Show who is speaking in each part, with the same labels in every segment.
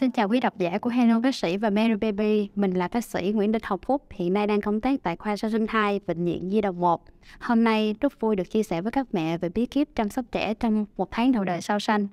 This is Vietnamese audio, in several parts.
Speaker 1: Xin chào quý độc giả của Hello Bác sĩ và Mary Baby. Mình là bác sĩ Nguyễn Đình Học Phúc, hiện nay đang công tác tại khoa sơ sinh 2, bệnh viện Di đồng 1. Hôm nay rất vui được chia sẻ với các mẹ về bí kíp chăm sóc trẻ trong một tháng đầu đời sau sanh.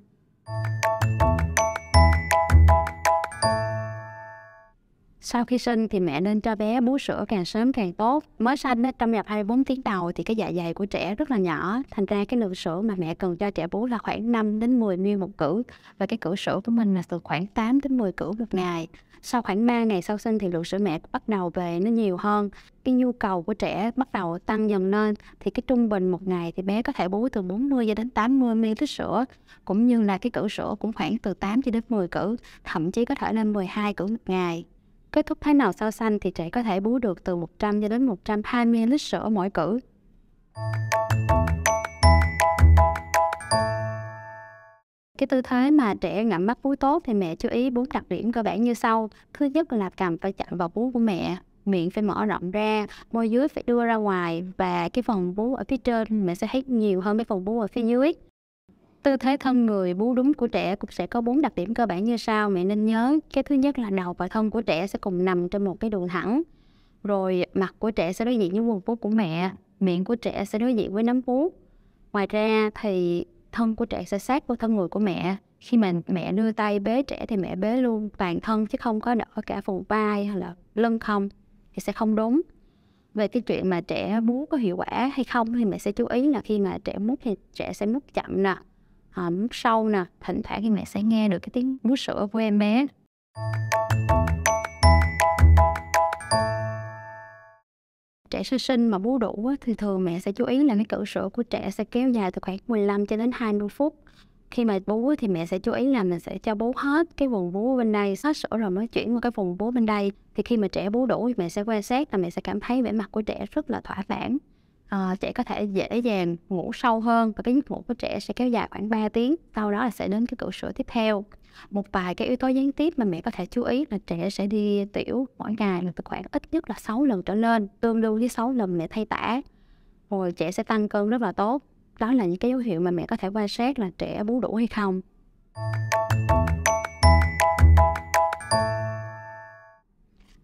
Speaker 1: sau khi sinh thì mẹ nên cho bé bú sữa càng sớm càng tốt. Mới sinh đó, trong nhập 24 tiếng đầu thì cái dạ dày của trẻ rất là nhỏ, thành ra cái lượng sữa mà mẹ cần cho trẻ bú là khoảng 5 đến 10 ml một cữ và cái cữ sữa của mình là từ khoảng 8 đến 10 cữ một ngày. Sau khoảng 3 ngày sau sinh thì lượng sữa mẹ bắt đầu về nó nhiều hơn. Cái nhu cầu của trẻ bắt đầu tăng dần lên thì cái trung bình một ngày thì bé có thể bú từ 40 cho đến 80 ml sữa cũng như là cái cữ sữa cũng khoảng từ 8 cho đến 10 cữ, thậm chí có thể lên 12 cữ một ngày. Kết thúc tháng nào sau xanh thì trẻ có thể bú được từ 100 cho đến 120 lít sữa mỗi cử. Cái tư thế mà trẻ ngậm mắt bú tốt thì mẹ chú ý bốn đặc điểm cơ bản như sau. Thứ nhất là cầm phải chạm vào bú của mẹ, miệng phải mở rộng ra, môi dưới phải đưa ra ngoài và cái phần bú ở phía trên mẹ sẽ hít nhiều hơn cái phần bú ở phía dưới tư thế thân người bú đúng của trẻ cũng sẽ có bốn đặc điểm cơ bản như sau mẹ nên nhớ cái thứ nhất là đầu và thân của trẻ sẽ cùng nằm trên một cái đường thẳng rồi mặt của trẻ sẽ đối diện với quần bút của mẹ miệng của trẻ sẽ đối diện với nấm bú ngoài ra thì thân của trẻ sẽ sát với thân người của mẹ khi mà mẹ đưa tay bế trẻ thì mẹ bế luôn toàn thân chứ không có đỡ cả vùng vai hay là lưng không thì sẽ không đúng về cái chuyện mà trẻ bú có hiệu quả hay không thì mẹ sẽ chú ý là khi mà trẻ mút thì trẻ sẽ mút chậm nè hõm sâu nè thỉnh thoảng thì mẹ sẽ nghe được cái tiếng bú sữa của em bé trẻ sơ sinh mà bú đủ thì thường mẹ sẽ chú ý là cái cử sữa của trẻ sẽ kéo dài từ khoảng 15 cho đến 20 phút khi mà bú thì mẹ sẽ chú ý là mình sẽ cho bú hết cái vùng bú bên đây hết sữa rồi mới chuyển qua cái vùng bú bên đây thì khi mà trẻ bú đủ thì mẹ sẽ quan sát là mẹ sẽ cảm thấy vẻ mặt của trẻ rất là thỏa mãn à, trẻ có thể dễ dàng ngủ sâu hơn và cái giấc ngủ của trẻ sẽ kéo dài khoảng 3 tiếng sau đó là sẽ đến cái cửa sữa tiếp theo một vài cái yếu tố gián tiếp mà mẹ có thể chú ý là trẻ sẽ đi tiểu mỗi ngày là từ khoảng ít nhất là 6 lần trở lên tương đương với 6 lần mẹ thay tả rồi trẻ sẽ tăng cân rất là tốt đó là những cái dấu hiệu mà mẹ có thể quan sát là trẻ bú đủ hay không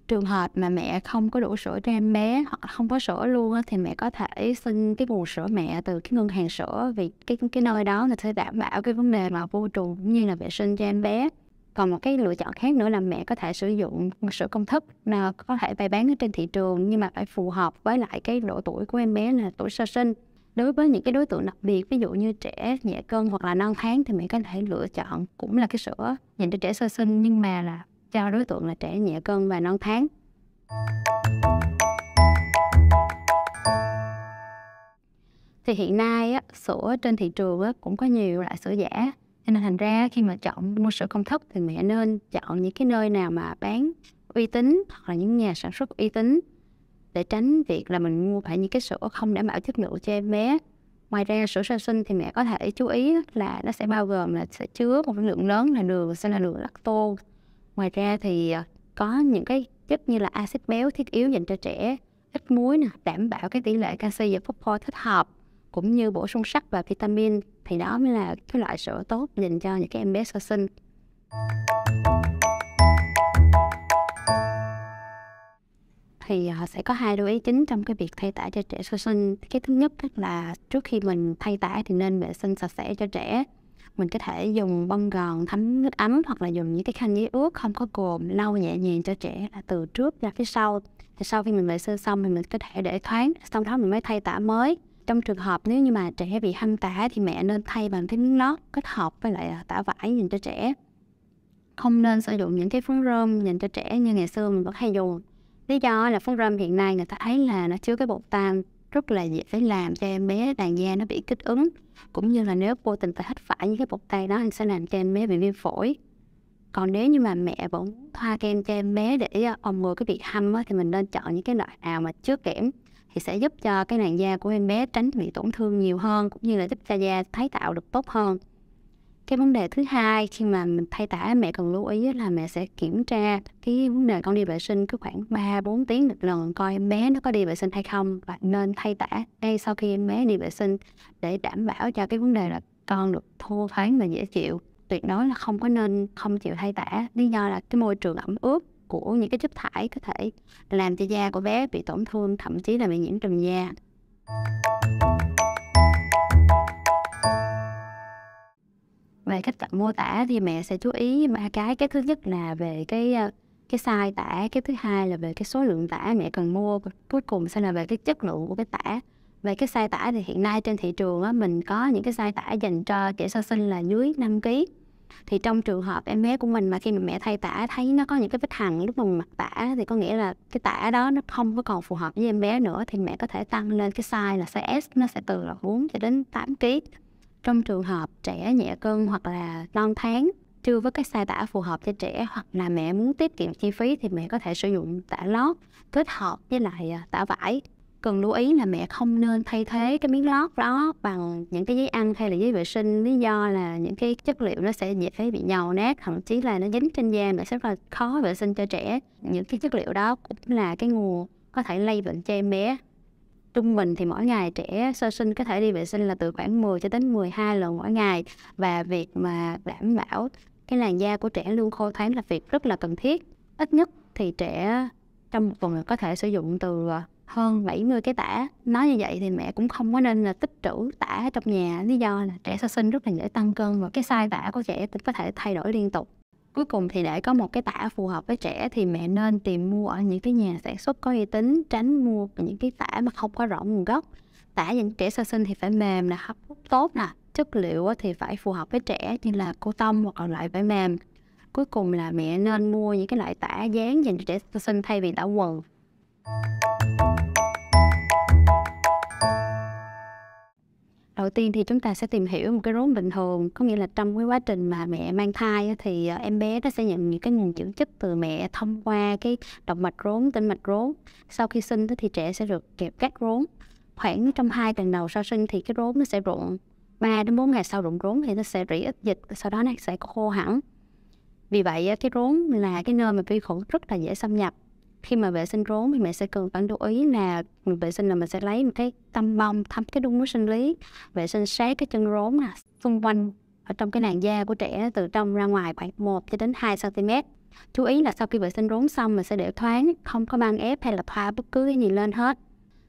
Speaker 1: trường hợp mà mẹ không có đủ sữa cho em bé hoặc không có sữa luôn á, thì mẹ có thể xin cái nguồn sữa mẹ từ cái ngân hàng sữa vì cái cái nơi đó là sẽ đảm bảo cái vấn đề mà vô trùng cũng như là vệ sinh cho em bé còn một cái lựa chọn khác nữa là mẹ có thể sử dụng sữa công thức mà có thể bày bán ở trên thị trường nhưng mà phải phù hợp với lại cái độ tuổi của em bé là tuổi sơ sinh đối với những cái đối tượng đặc biệt ví dụ như trẻ nhẹ cân hoặc là non tháng thì mẹ có thể lựa chọn cũng là cái sữa dành cho trẻ sơ sinh nhưng mà là cho đối tượng là trẻ nhẹ cân và non tháng. Thì hiện nay á, sữa trên thị trường á, cũng có nhiều loại sữa giả nên thành ra khi mà chọn mua sữa công thức thì mẹ nên chọn những cái nơi nào mà bán uy tín hoặc là những nhà sản xuất uy tín để tránh việc là mình mua phải những cái sữa không đảm bảo chất lượng cho em bé ngoài ra sữa sơ sinh thì mẹ có thể chú ý là nó sẽ bao gồm là sẽ chứa một lượng lớn là đường sẽ là đường lactose Ngoài ra thì ờ, có những cái chất như là axit béo thiết yếu dành cho trẻ, ít muối nè, đảm bảo cái tỷ lệ canxi và phosphor thích hợp cũng như bổ sung sắt và vitamin thì đó mới là cái loại sữa tốt dành cho những cái em bé sơ sinh. thì ờ, sẽ có hai lưu ý chính trong cái việc thay tả cho trẻ sơ sinh cái thứ nhất là trước khi mình thay tả thì nên vệ sinh sạch sẽ cho trẻ mình có thể dùng bông gòn thấm nước ấm hoặc là dùng những cái khăn giấy ướt không có cồn lau nhẹ nhàng cho trẻ là từ trước ra phía sau thì sau khi mình vệ sinh xong thì mình có thể để thoáng sau đó mình mới thay tả mới trong trường hợp nếu như mà trẻ bị hâm tả thì mẹ nên thay bằng cái miếng lót kết hợp với lại à, tả vải dành cho trẻ không nên sử dụng những cái phấn rôm dành cho trẻ như ngày xưa mình vẫn hay dùng lý do là phấn rôm hiện nay người ta thấy là nó chứa cái bột tan rất là dễ phải làm cho em bé làn da nó bị kích ứng cũng như là nếu vô tình phải hít phải những cái bột tay đó thì sẽ làm cho em bé bị viêm phổi còn nếu như mà mẹ vẫn thoa kem cho em bé để ờ, phòng ngừa cái bị hâm thì mình nên chọn những cái loại nào mà chứa kẽm thì sẽ giúp cho cái làn da của em bé tránh bị tổn thương nhiều hơn cũng như là giúp cho da tái tạo được tốt hơn cái vấn đề thứ hai khi mà mình thay tả mẹ cần lưu ý là mẹ sẽ kiểm tra cái vấn đề con đi vệ sinh cứ khoảng 3 4 tiếng một lần coi em bé nó có đi vệ sinh hay không và nên thay tả ngay sau khi em bé đi vệ sinh để đảm bảo cho cái vấn đề là con được thô thoáng và dễ chịu tuyệt đối là không có nên không chịu thay tả lý do là cái môi trường ẩm ướt của những cái chất thải có thể làm cho da của bé bị tổn thương thậm chí là bị nhiễm trùng da Về cách cận mô tả thì mẹ sẽ chú ý ba cái, cái thứ nhất là về cái ờ, cái size tả, cái thứ hai là về cái số lượng tả mẹ cần mua, cuối cùng sẽ là về cái chất lượng của cái tả. Về cái size tả thì hiện nay trên thị trường á, mình có những cái size tả dành cho trẻ sơ sinh là dưới 5 kg. Thì trong trường hợp em bé của mình mà khi mà mẹ thay tả thấy nó có những cái vết hằn lúc mà mặc tả thì có nghĩa là cái tả đó nó không có còn phù hợp với em bé nữa thì mẹ có thể tăng lên cái size là size S nó sẽ từ là 4 cho đến 8 kg trong trường hợp trẻ nhẹ cân hoặc là non tháng chưa với cái size tả phù hợp cho trẻ hoặc là mẹ muốn tiết kiệm chi phí thì mẹ có thể sử dụng tả lót kết hợp với lại à, tả vải cần lưu ý là mẹ không nên thay thế cái miếng lót đó bằng những cái giấy ăn hay là giấy vệ sinh lý do là những cái chất liệu nó sẽ dễ bị nhầu nát thậm chí là nó dính trên da mẹ sẽ rất là khó vệ sinh cho trẻ những cái chất liệu đó cũng là cái nguồn có thể lây bệnh cho em bé trung bình thì mỗi ngày trẻ sơ sinh có thể đi vệ sinh là từ khoảng 10 cho đến 12 lần mỗi ngày và việc mà đảm bảo cái làn da của trẻ luôn khô thoáng là việc rất là cần thiết ít nhất thì trẻ trong một tuần có thể sử dụng từ ờ, hơn 70 cái tã nói như vậy thì mẹ cũng không có nên là tích trữ tã trong nhà lý do là trẻ sơ sinh rất là dễ tăng cân và cái size tã của trẻ cũng có thể thay đổi liên tục cuối cùng thì để có một cái tả phù hợp với trẻ thì mẹ nên tìm mua ở những cái nhà sản xuất có uy tín tránh mua những cái tả mà không có rõ nguồn gốc tả dành trẻ sơ sinh thì phải mềm là hấp tốt nè chất liệu thì phải phù hợp với trẻ như là cô tông hoặc là loại vải mềm cuối cùng là mẹ nên mua những cái loại tả dán dành cho trẻ sơ sinh thay vì tả quần Đầu tiên thì chúng ta sẽ tìm hiểu một cái rốn bình thường, có nghĩa là trong cái quá trình mà mẹ mang thai thì ờ, em bé nó sẽ nhận những cái nguồn dưỡng chất từ mẹ thông qua cái động mạch rốn, tĩnh mạch rốn. Sau khi sinh thì trẻ sẽ được kẹp các rốn. Khoảng trong hai tuần đầu sau sinh thì cái rốn nó sẽ rụng. 3 đến 4 ngày sau rụng rốn thì nó sẽ rỉ ít dịch, sau đó nó sẽ khô hẳn. Vì vậy cái rốn là cái nơi mà vi khuẩn rất là dễ xâm nhập khi mà vệ sinh rốn thì mẹ sẽ cần phải lưu ý là vệ sinh là mình sẽ lấy một cái tăm bông thấm cái đun nước sinh lý vệ sinh sát cái chân rốn nè xung quanh ở trong cái làn da của trẻ từ trong ra ngoài khoảng 1 cho đến 2 cm chú ý là sau khi vệ sinh rốn xong mình sẽ để thoáng không có băng ép hay là thoa bất cứ cái gì lên hết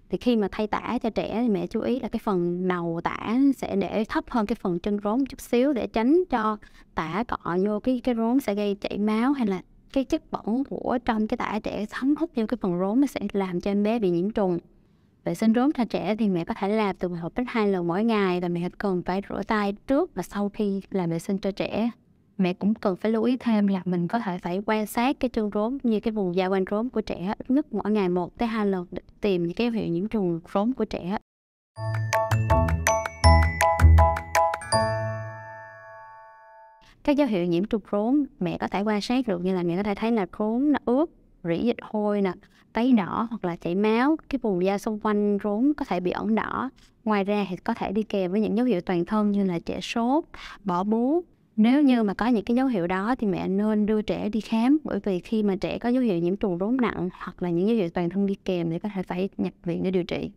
Speaker 1: thì khi mà thay tả cho trẻ thì mẹ chú ý là cái phần đầu tả sẽ để thấp hơn cái phần chân rốn chút xíu để tránh cho tả cọ vô cái cái rốn sẽ gây chảy máu hay là cái chất bẩn của trong cái tã trẻ thấm hút vô cái phần rốn nó sẽ làm cho em bé bị nhiễm trùng vệ sinh rốn cho trẻ thì mẹ có thể làm từ một đến hai lần mỗi ngày và mẹ cần phải rửa tay trước và sau khi làm vệ sinh cho trẻ mẹ cũng cần phải lưu ý thêm là mình có thể phải quan sát cái chân rốn như cái vùng da quanh rốn của trẻ ít nhất mỗi ngày một tới hai lần để tìm những cái hiệu nhiễm trùng rốn của trẻ. các dấu hiệu nhiễm trùng rốn mẹ có thể quan sát được như là mẹ có thể thấy là rốn nó ướt rỉ dịch hôi nè tấy đỏ hoặc là chảy máu cái vùng da xung quanh rốn có thể bị ẩn đỏ ngoài ra thì có thể đi kèm với những dấu hiệu toàn thân như là trẻ sốt bỏ bú nếu như mà có những cái dấu hiệu đó thì mẹ nên đưa trẻ đi khám bởi vì khi mà trẻ có dấu hiệu nhiễm trùng rốn nặng hoặc là những dấu hiệu toàn thân đi kèm thì có thể phải nhập viện để điều trị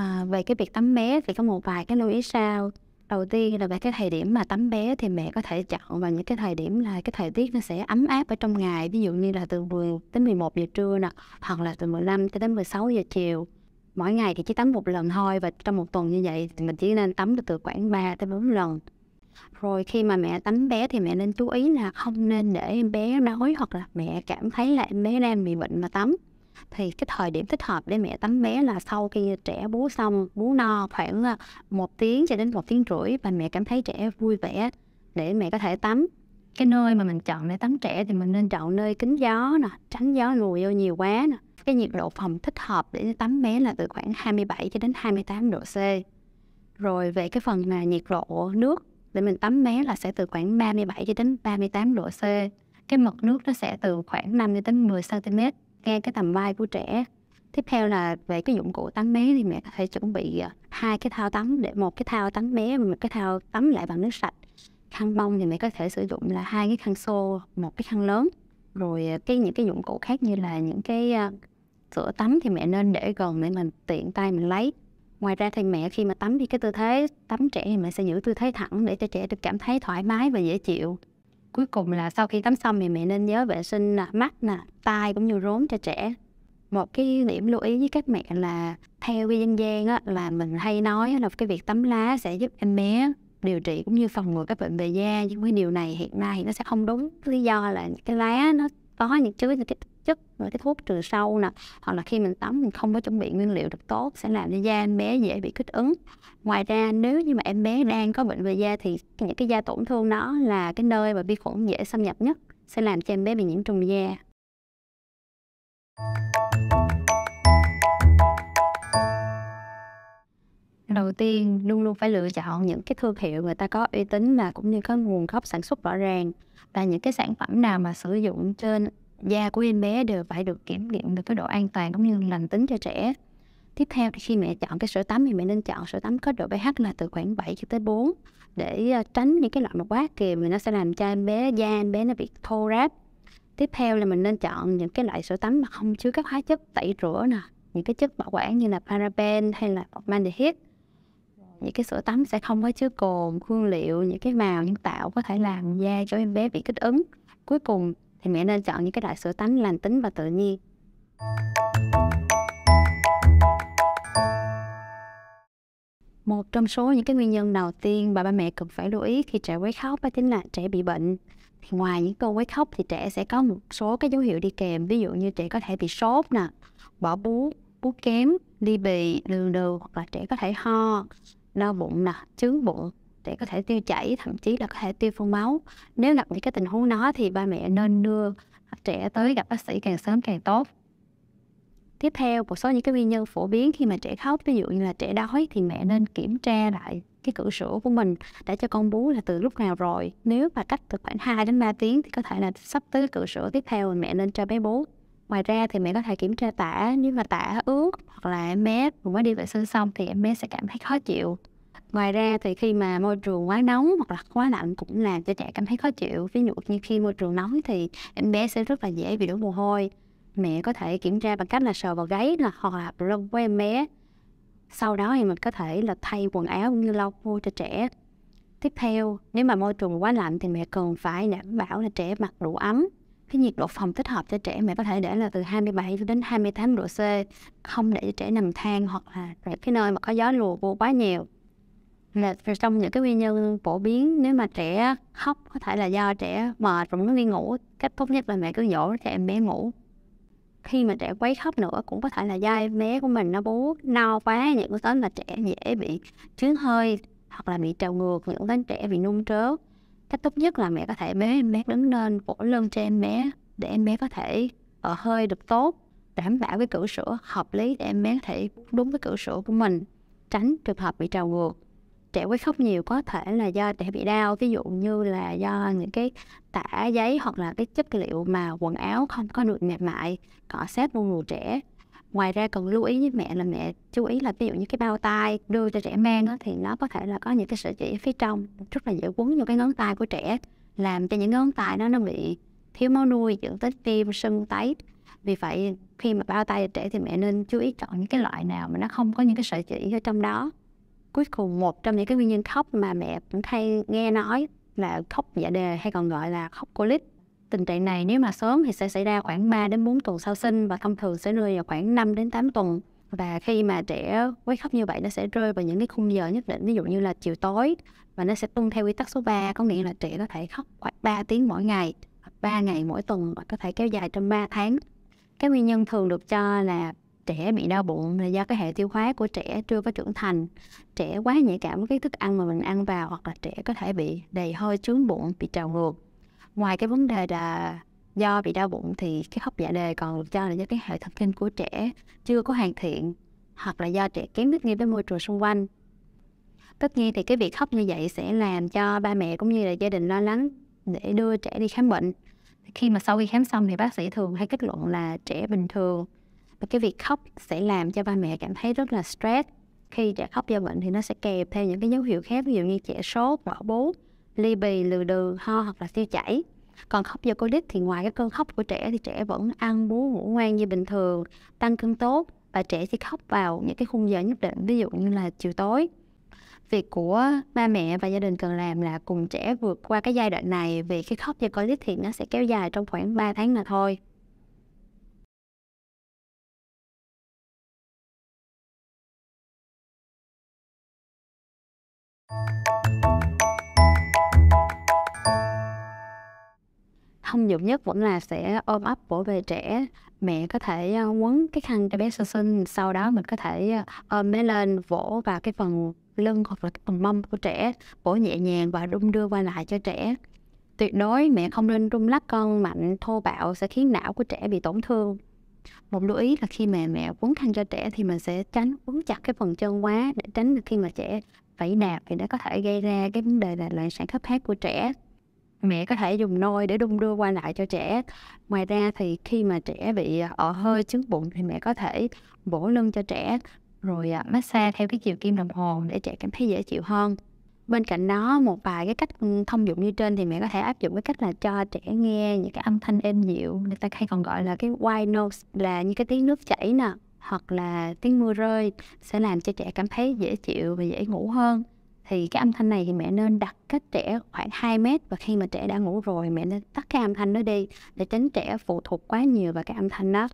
Speaker 1: À, về cái việc tắm bé thì có một vài cái lưu ý sau. Đầu tiên là về cái thời điểm mà tắm bé thì mẹ có thể chọn vào những cái thời điểm là cái thời tiết nó sẽ ấm áp ở trong ngày, ví dụ như là từ 10 đến 11 giờ trưa nè, hoặc là từ 15 cho đến 16 giờ chiều. Mỗi ngày thì chỉ tắm một lần thôi và trong một tuần như vậy thì mình chỉ nên tắm được từ khoảng 3 tới 4 lần. Rồi khi mà mẹ tắm bé thì mẹ nên chú ý là không nên để em bé nói hoặc là mẹ cảm thấy là em bé đang bị bệnh mà tắm thì cái thời điểm thích hợp để mẹ tắm bé là sau khi trẻ bú xong bú no khoảng à, một tiếng cho đến một tiếng rưỡi và mẹ cảm thấy trẻ vui vẻ để mẹ có thể tắm cái nơi mà mình chọn để tắm trẻ thì mình nên chọn nơi kín gió nè tránh gió lùi vô nhiều quá nè cái nhiệt độ phòng thích hợp để tắm bé là từ khoảng 27 cho đến 28 độ C rồi về cái phần là nhiệt độ nước để mình tắm bé là sẽ từ khoảng 37 cho đến 38 độ C cái mực nước nó sẽ từ khoảng 5 đến 10 cm nghe cái tầm vai của trẻ tiếp theo là về cái dụng cụ tắm bé thì mẹ có thể chuẩn bị à, hai cái thao tắm để một cái thao tắm bé và một cái thao tắm lại bằng nước sạch khăn bông thì mẹ có thể sử dụng là hai cái khăn xô một cái khăn lớn rồi à, cái những cái dụng cụ khác như là những cái à, sữa tắm thì mẹ nên để gần để mình tiện tay mình lấy ngoài ra thì mẹ khi mà tắm thì cái tư thế tắm trẻ thì mẹ sẽ giữ tư thế thẳng để cho trẻ được cảm thấy thoải mái và dễ chịu cuối cùng là sau khi tắm xong thì mẹ nên nhớ vệ sinh nè, à, mắt nè, à, tai cũng như rốn cho trẻ. Một cái điểm lưu ý với các mẹ là theo cái dân gian á, là mình hay nói là cái việc tắm lá sẽ giúp em bé điều trị cũng như phòng ngừa các bệnh về da nhưng cái điều này hiện nay thì nó sẽ không đúng lý do là cái lá nó có những chứa những cái chất và cái thuốc trừ sâu nè hoặc là khi mình tắm mình không có chuẩn bị nguyên liệu được tốt sẽ làm cho da em bé dễ bị kích ứng ngoài ra nếu như mà em bé đang có bệnh về da thì những cái da tổn thương nó là cái nơi mà vi khuẩn dễ xâm nhập nhất sẽ làm cho em bé bị nhiễm trùng da đầu tiên luôn luôn phải lựa chọn những cái thương hiệu người ta có uy tín mà cũng như có nguồn gốc sản xuất rõ ràng và những cái sản phẩm nào mà sử dụng trên da của em bé đều phải được kiểm nghiệm được cái độ an toàn cũng như lành tính cho trẻ tiếp theo thì khi mẹ chọn cái sữa tắm thì mẹ nên chọn sữa tắm có độ pH là từ khoảng 7 cho tới 4 để ờ, tránh những cái loại mà quá kiềm thì nó sẽ làm cho em bé da em bé nó bị thô ráp tiếp theo là mình nên chọn những cái loại sữa tắm mà không chứa các hóa chất tẩy rửa nè những cái chất bảo quản như là paraben hay là formaldehyde những cái sữa tắm sẽ không có chứa cồn hương liệu những cái màu nhân tạo có thể làm da cho em bé bị kích ứng cuối cùng thì mẹ nên chọn những cái loại sữa tắm lành tính và tự nhiên một trong số những cái nguyên nhân đầu tiên mà ba mẹ cần phải lưu ý khi trẻ quấy khóc đó chính là trẻ bị bệnh thì ngoài những cơn quấy khóc thì trẻ sẽ có một số cái dấu hiệu đi kèm ví dụ như trẻ có thể bị sốt nè bỏ bú bú kém đi bì đường đường hoặc là trẻ có thể ho đau bụng nè chướng bụng để có thể tiêu chảy thậm chí là có thể tiêu phun máu nếu gặp những cái tình huống đó thì ba mẹ nên đưa trẻ tới gặp bác sĩ càng sớm càng tốt tiếp theo một số những cái nguyên nhân phổ biến khi mà trẻ khóc ví dụ như là trẻ đói thì mẹ nên kiểm tra lại cái cữ sữa của mình để cho con bú là từ lúc nào rồi nếu mà cách từ khoảng 2 đến 3 tiếng thì có thể là sắp tới cữ sữa tiếp theo mẹ nên cho bé bú ngoài ra thì mẹ có thể kiểm tra tả nếu mà tả ướt hoặc là em bé vừa mới đi vệ sinh xong thì em bé sẽ cảm thấy khó chịu ngoài ra thì khi mà môi trường quá nóng hoặc là quá lạnh cũng làm cho trẻ cảm thấy khó chịu ví dụ như khi môi trường nóng thì em bé sẽ rất là dễ bị đổ mồ hôi mẹ có thể kiểm tra bằng cách là sờ vào gáy là hoặc là lông của em bé sau đó thì mình có thể là thay quần áo cũng như lau khô cho trẻ tiếp theo nếu mà môi trường quá lạnh thì mẹ cần phải đảm bảo là trẻ mặc đủ ấm cái nhiệt độ phòng thích hợp cho trẻ mẹ có thể để là từ 27 đến 28 độ C không để cho trẻ nằm than hoặc là cái nơi mà có gió lùa vô quá nhiều là trong những cái nguyên nhân phổ biến nếu mà trẻ khóc có thể là do trẻ mệt rồi muốn đi ngủ cách tốt nhất là mẹ cứ dỗ cho em bé ngủ khi mà trẻ quấy khóc nữa cũng có thể là do em bé của mình nó bú no quá những cái tính là trẻ dễ bị trướng hơi hoặc là bị trào ngược những tính trẻ bị nôn trớt cách tốt nhất là mẹ có thể bế em bé đứng lên vỗ lưng cho em bé để em bé có thể ở ờ, hơi được tốt đảm bảo cái cử sữa hợp lý để em bé có thể đúng cái cử sữa của mình tránh trường hợp bị trào ngược trẻ quấy khóc nhiều có thể là do trẻ bị đau ví dụ như là do những cái tả giấy hoặc là cái chất liệu mà quần áo không có được mềm mại cọ sát vô người trẻ ngoài ra cần lưu ý với mẹ là mẹ chú ý là ví dụ như cái bao tay đưa cho trẻ mang đó, thì nó có thể là có những cái sợi chỉ phía trong rất là dễ quấn vào cái ngón tay của trẻ làm cho những ngón tay nó nó bị thiếu máu nuôi dẫn tới tim sưng tấy vì vậy khi mà bao tay trẻ thì mẹ nên chú ý chọn những cái loại nào mà nó không có những cái sợi chỉ ở trong đó cuối cùng một trong những cái nguyên nhân khóc mà mẹ cũng hay nghe nói là khóc dạ đề hay còn gọi là khóc colic Tình trạng này nếu mà sớm thì sẽ xảy ra khoảng 3 đến 4 tuần sau sinh và thông thường sẽ rơi vào khoảng 5 đến 8 tuần. Và khi mà trẻ quấy khóc như vậy nó sẽ rơi vào những cái khung giờ nhất định, ví dụ như là chiều tối và nó sẽ tuân theo quy tắc số 3, có nghĩa là trẻ có thể khóc khoảng 3 tiếng mỗi ngày, 3 ngày mỗi tuần và có thể kéo dài trong 3 tháng. Cái nguyên nhân thường được cho là trẻ bị đau bụng là do cái hệ tiêu hóa của trẻ chưa có trưởng thành trẻ quá nhạy cảm với cái thức ăn mà mình ăn vào hoặc là trẻ có thể bị đầy hơi trướng bụng bị trào ngược ngoài cái vấn đề là do bị đau bụng thì cái hóc dạ đề còn được cho là do cái hệ thần kinh của trẻ chưa có hoàn thiện hoặc là do trẻ kém thích nghi với môi trường xung quanh tất nhiên thì cái việc khóc như vậy sẽ làm cho ba mẹ cũng như là gia đình lo lắng để đưa trẻ đi khám bệnh khi mà sau khi khám xong thì bác sĩ thường hay kết luận là trẻ bình thường và cái việc khóc sẽ làm cho ba mẹ cảm thấy rất là stress khi trẻ khóc do bệnh thì nó sẽ kèm theo những cái dấu hiệu khác ví dụ như trẻ sốt bỏ bú ly bì lừ đừ ho hoặc là tiêu chảy còn khóc do colic thì ngoài cái cơn khóc của trẻ thì trẻ vẫn ăn bú ngủ ngoan như bình thường tăng cân tốt và trẻ sẽ khóc vào những cái khung giờ nhất định ví dụ như là chiều tối việc của ba mẹ và gia đình cần làm là cùng trẻ vượt qua cái giai đoạn này vì cái khóc do colic thì nó sẽ kéo dài trong khoảng 3 tháng là thôi dụng nhất vẫn là sẽ ôm ấp bổ về trẻ mẹ có thể à, quấn cái khăn cho bé sơ sinh sau đó mình có thể à, ôm bé lên vỗ vào cái phần lưng hoặc là cái phần mâm của trẻ vỗ nhẹ nhàng và rung đưa qua lại cho trẻ tuyệt đối mẹ không nên rung lắc con mạnh thô bạo sẽ khiến não của trẻ bị tổn thương một lưu ý là khi mẹ mẹ quấn khăn cho trẻ thì mình sẽ tránh quấn chặt cái phần chân quá để tránh được khi mà trẻ phải nạp thì nó có thể gây ra cái vấn đề là loạn sản khớp khác của trẻ mẹ có thể dùng nôi để đung đưa qua lại cho trẻ ngoài ra thì khi mà trẻ bị ọ ờ, hơi trứng bụng thì mẹ có thể bổ lưng cho trẻ rồi à, massage theo cái chiều kim đồng hồ để trẻ cảm thấy dễ chịu hơn bên cạnh đó một vài cái cách thông dụng như trên thì mẹ có thể áp dụng cái cách là cho trẻ nghe những cái âm thanh êm dịu người ta hay còn gọi là cái white noise là như cái tiếng nước chảy nè hoặc là tiếng mưa rơi sẽ làm cho trẻ cảm thấy dễ chịu và dễ ngủ hơn thì cái âm thanh này thì mẹ nên đặt cách trẻ khoảng 2 mét và khi mà trẻ đã ngủ rồi mẹ nên tắt cái âm thanh đó đi để tránh trẻ phụ thuộc quá nhiều vào cái âm thanh đó.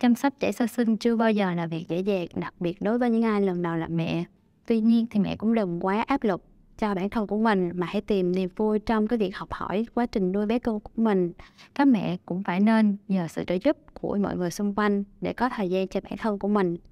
Speaker 1: Chăm sóc trẻ sơ sinh chưa bao giờ là việc dễ dàng, đặc biệt đối với những ai lần đầu làm mẹ. Tuy nhiên thì mẹ cũng đừng quá áp lực cho bản thân của mình mà hãy tìm niềm vui trong cái việc học hỏi quá trình nuôi bé cưng của mình các mẹ cũng phải nên nhờ sự trợ giúp của mọi người xung quanh để có thời gian cho bản thân của mình